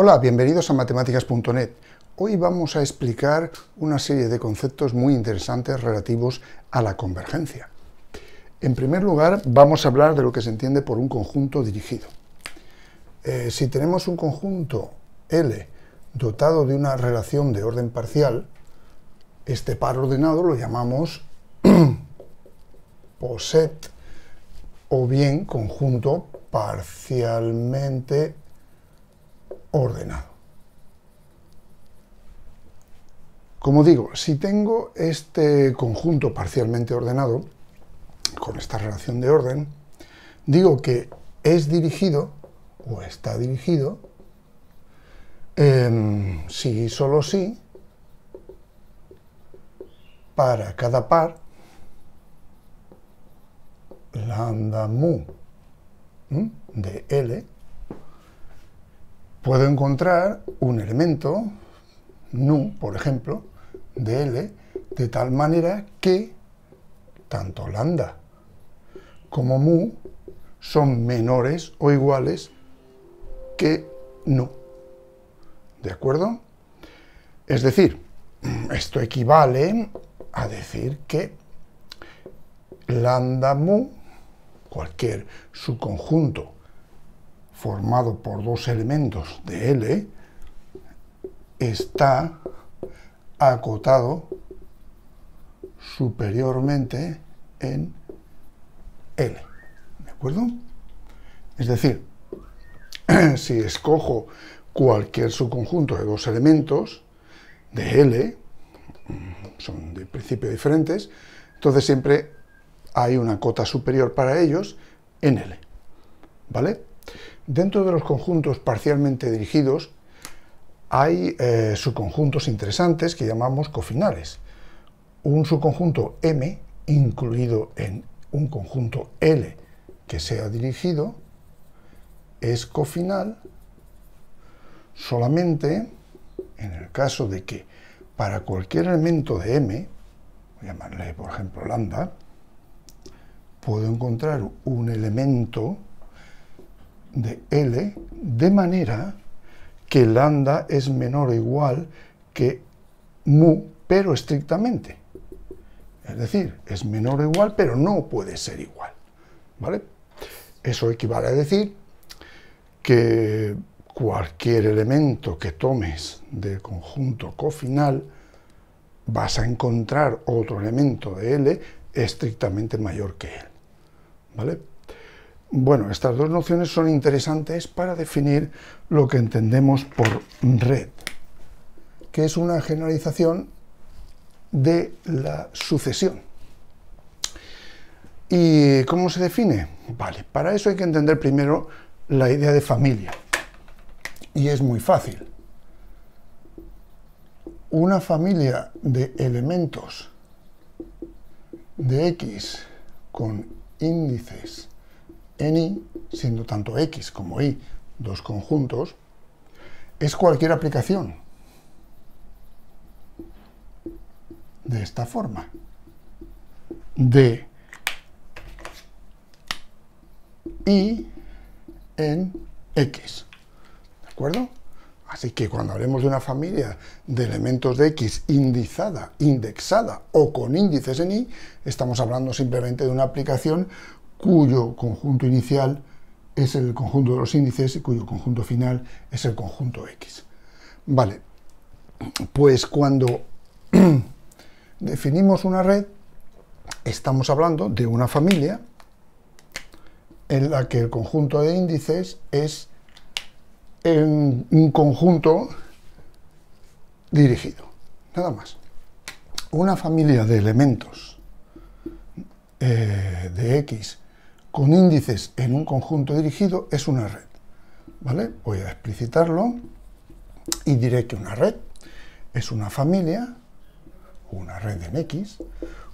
Hola, bienvenidos a matemáticas.net. Hoy vamos a explicar una serie de conceptos muy interesantes relativos a la convergencia. En primer lugar, vamos a hablar de lo que se entiende por un conjunto dirigido. Eh, si tenemos un conjunto L dotado de una relación de orden parcial, este par ordenado lo llamamos POSET o bien conjunto parcialmente ordenado. Como digo, si tengo este conjunto parcialmente ordenado, con esta relación de orden, digo que es dirigido o está dirigido em, si y solo si, para cada par lambda mu de L puedo encontrar un elemento, nu, por ejemplo, de L, de tal manera que tanto lambda como mu son menores o iguales que nu. ¿De acuerdo? Es decir, esto equivale a decir que lambda mu, cualquier subconjunto formado por dos elementos de L está acotado superiormente en L. ¿De acuerdo? Es decir, si escojo cualquier subconjunto de dos elementos de L, mm, son de principio diferentes, entonces siempre hay una cota superior para ellos en L. ¿Vale? dentro de los conjuntos parcialmente dirigidos hay eh, subconjuntos interesantes que llamamos cofinales. Un subconjunto M incluido en un conjunto L que sea dirigido es cofinal solamente en el caso de que para cualquier elemento de M, voy a llamarle por ejemplo lambda, puedo encontrar un elemento de L, de manera que lambda es menor o igual que mu, pero estrictamente. Es decir, es menor o igual, pero no puede ser igual. ¿Vale? Eso equivale a decir que cualquier elemento que tomes del conjunto cofinal vas a encontrar otro elemento de L estrictamente mayor que él. ¿Vale? Bueno, estas dos nociones son interesantes para definir lo que entendemos por red, que es una generalización de la sucesión. ¿Y cómo se define? Vale, para eso hay que entender primero la idea de familia. Y es muy fácil. Una familia de elementos de X con índices en siendo tanto X como Y dos conjuntos, es cualquier aplicación de esta forma, de Y en X, ¿de acuerdo? Así que cuando hablemos de una familia de elementos de X indizada, indexada o con índices en Y, estamos hablando simplemente de una aplicación cuyo conjunto inicial es el conjunto de los índices y cuyo conjunto final es el conjunto X. Vale, pues cuando definimos una red, estamos hablando de una familia en la que el conjunto de índices es un conjunto dirigido, nada más. Una familia de elementos eh, de X con índices en un conjunto dirigido es una red. ¿Vale? Voy a explicitarlo y diré que una red es una familia, una red en X,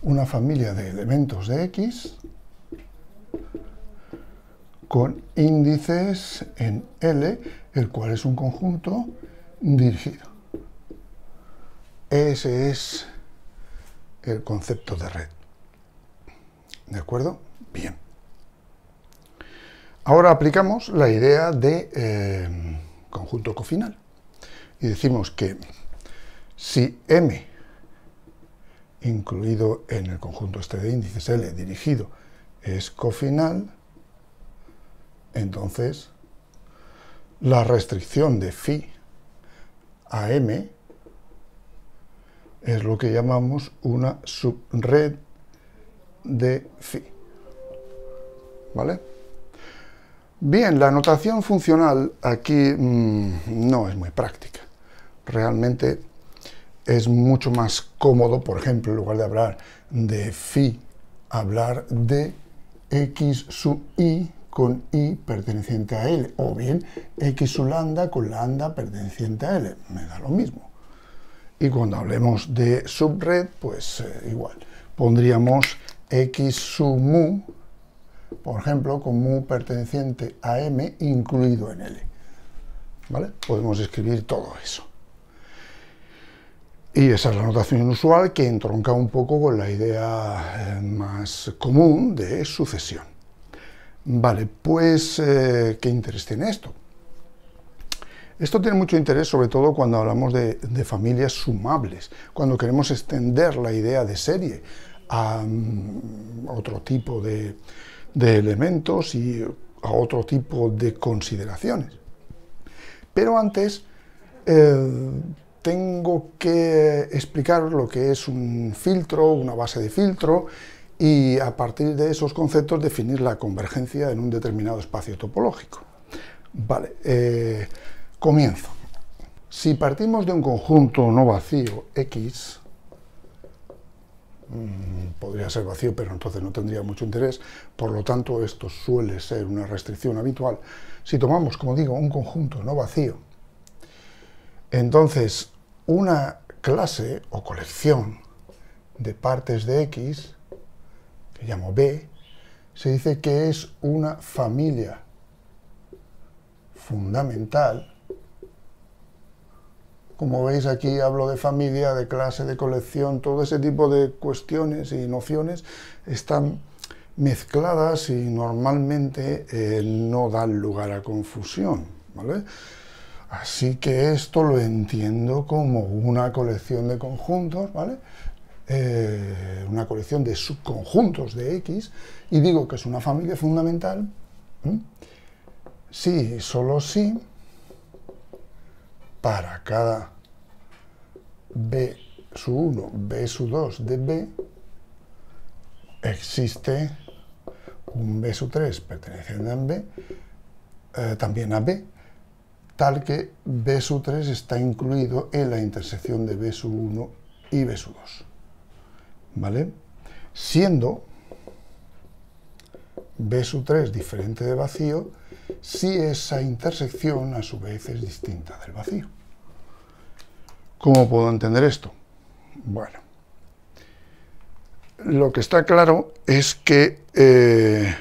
una familia de elementos de X con índices en L, el cual es un conjunto dirigido. Ese es el concepto de red. ¿De acuerdo? Bien. Ahora aplicamos la idea de eh, conjunto cofinal y decimos que si m incluido en el conjunto este de índices L dirigido es cofinal, entonces la restricción de phi a m es lo que llamamos una subred de phi. ¿Vale? Bien, la notación funcional aquí mm, no es muy práctica. Realmente es mucho más cómodo, por ejemplo, en lugar de hablar de phi, hablar de x sub i con i perteneciente a L, o bien x sub lambda con lambda perteneciente a L, me da lo mismo. Y cuando hablemos de subred, pues eh, igual, pondríamos x sub mu por ejemplo, con mu perteneciente a m incluido en L. ¿Vale? Podemos escribir todo eso. Y esa es la notación inusual que entronca un poco con la idea eh, más común de sucesión. Vale, pues, eh, ¿qué interés tiene esto? Esto tiene mucho interés, sobre todo cuando hablamos de, familias sumables, cuando queremos extender la idea de serie a mm, otro tipo de, de elementos y a otro tipo de consideraciones. Pero antes eh, tengo que explicar lo que es un filtro, una base de filtro, y a partir de esos conceptos definir la convergencia en un determinado espacio topológico. Vale, eh, comienzo. Si partimos de un conjunto no vacío X, Mm, podría ser vacío, pero entonces no tendría mucho interés. Por lo tanto, esto suele ser una restricción habitual. Si tomamos, como digo, un conjunto no vacío, entonces una clase o colección de partes de X, que llamo B, se dice que es una familia fundamental como veis aquí hablo de familia, de clase, de colección, todo ese tipo de cuestiones y nociones están mezcladas y normalmente eh, no dan lugar a confusión. ¿vale? Así que esto lo entiendo como una colección de conjuntos, ¿vale? Eh, una colección de subconjuntos de X, y digo que es una familia fundamental, sí sí, solo sí, para cada B 1, B 2 de B, existe un B 3 perteneciente a B, eh, también a B, tal que B su 3 está incluido en la intersección de B sub 1 y B 2. ¿Vale? Siendo B su 3 diferente de vacío, si esa intersección a su vez es distinta del vacío. ¿Cómo puedo entender esto? Bueno, lo que está claro es que eh,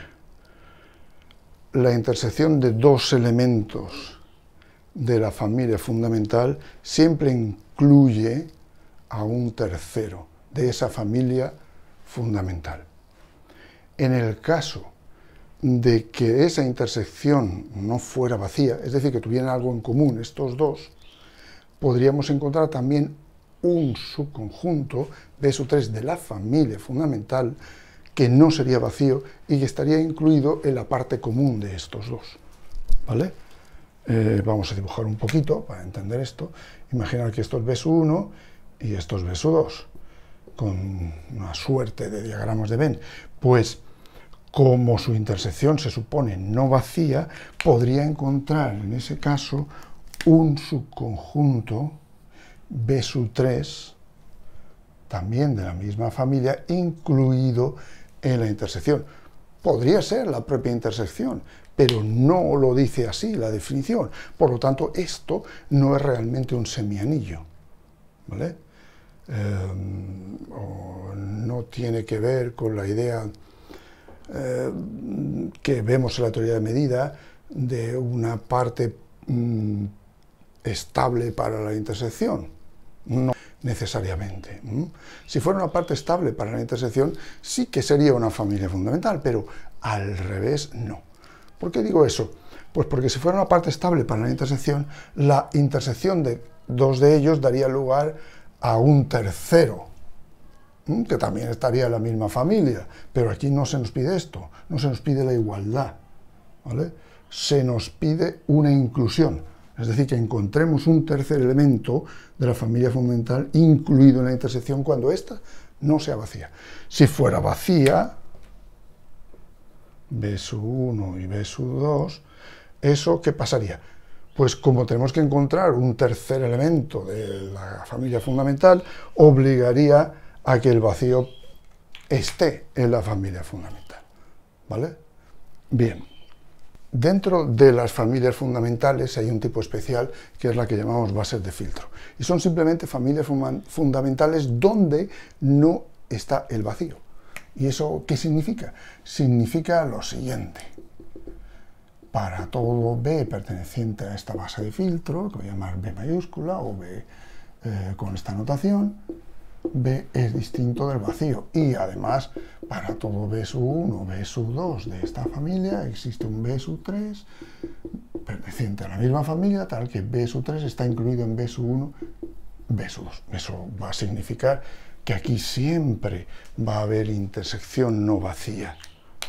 la intersección de dos elementos de la familia fundamental siempre incluye a un tercero de esa familia fundamental. En el caso de que esa intersección no fuera vacía, es decir, que tuvieran algo en común estos dos, podríamos encontrar también un subconjunto de esos tres de la familia fundamental que no sería vacío y que estaría incluido en la parte común de estos dos. ¿Vale? Eh, vamos a dibujar un poquito para entender esto. Imaginar que esto es beso 1 y esto es beso 2, con una suerte de diagramas de Venn. Pues como su intersección se supone no vacía, podría encontrar en ese caso un subconjunto B 3, también de la misma familia, incluido en la intersección. Podría ser la propia intersección, pero no lo dice así la definición. Por lo tanto, esto no es realmente un semianillo. Eh, no tiene que ver con la idea eh, que vemos en la teoría de medida, de una parte mm, estable para la intersección. No necesariamente. Si fuera una parte estable para la intersección, sí que sería una familia fundamental, pero al revés no. ¿Por qué digo eso? Pues porque si fuera una parte estable para la intersección, la intersección de dos de ellos daría lugar a un tercero, Mm, que también estaría en la misma familia, pero aquí no se nos pide esto, no se nos pide la igualdad, ¿vale? Se nos pide una inclusión, es decir, que encontremos un tercer elemento de la familia fundamental incluido en la intersección cuando ésta no sea vacía. Si fuera vacía, B 1 y B 2, ¿eso qué pasaría? Pues como tenemos que encontrar un tercer elemento de la familia fundamental, obligaría a que el vacío esté en la familia fundamental. ¿Vale? Bien. Dentro de las familias fundamentales hay un tipo especial que es la que llamamos bases de filtro. Y son simplemente familias fundamentales donde no está el vacío. ¿Y eso qué significa? Significa lo siguiente. Para todo B perteneciente a esta base de filtro, que voy a llamar B mayúscula o B eh, con esta notación, B es distinto del vacío y además para todo B 1, B sub 2 de esta familia existe un B sub 3 perteneciente a la misma familia tal que B sub 3 está incluido en B 1, B 2. Eso va a significar que aquí siempre va a haber intersección no vacía.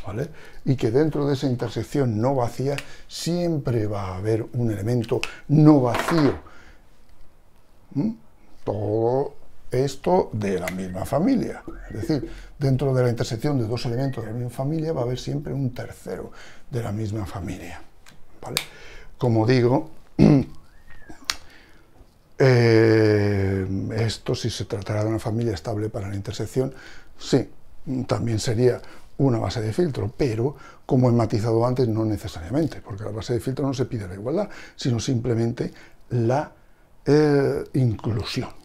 ¿Vale? Y que dentro de esa intersección no vacía siempre va a haber un elemento no vacío. ¿Mm? Todo esto de la misma familia. Es decir, dentro de la intersección de dos elementos de la misma familia va a haber siempre un tercero de la misma familia. ¿vale? Como digo, eh, esto si se tratara de una familia estable para la intersección, sí, también sería una base de filtro, pero como he matizado antes, no necesariamente, porque la base de filtro no se pide la igualdad, sino simplemente la eh, inclusión.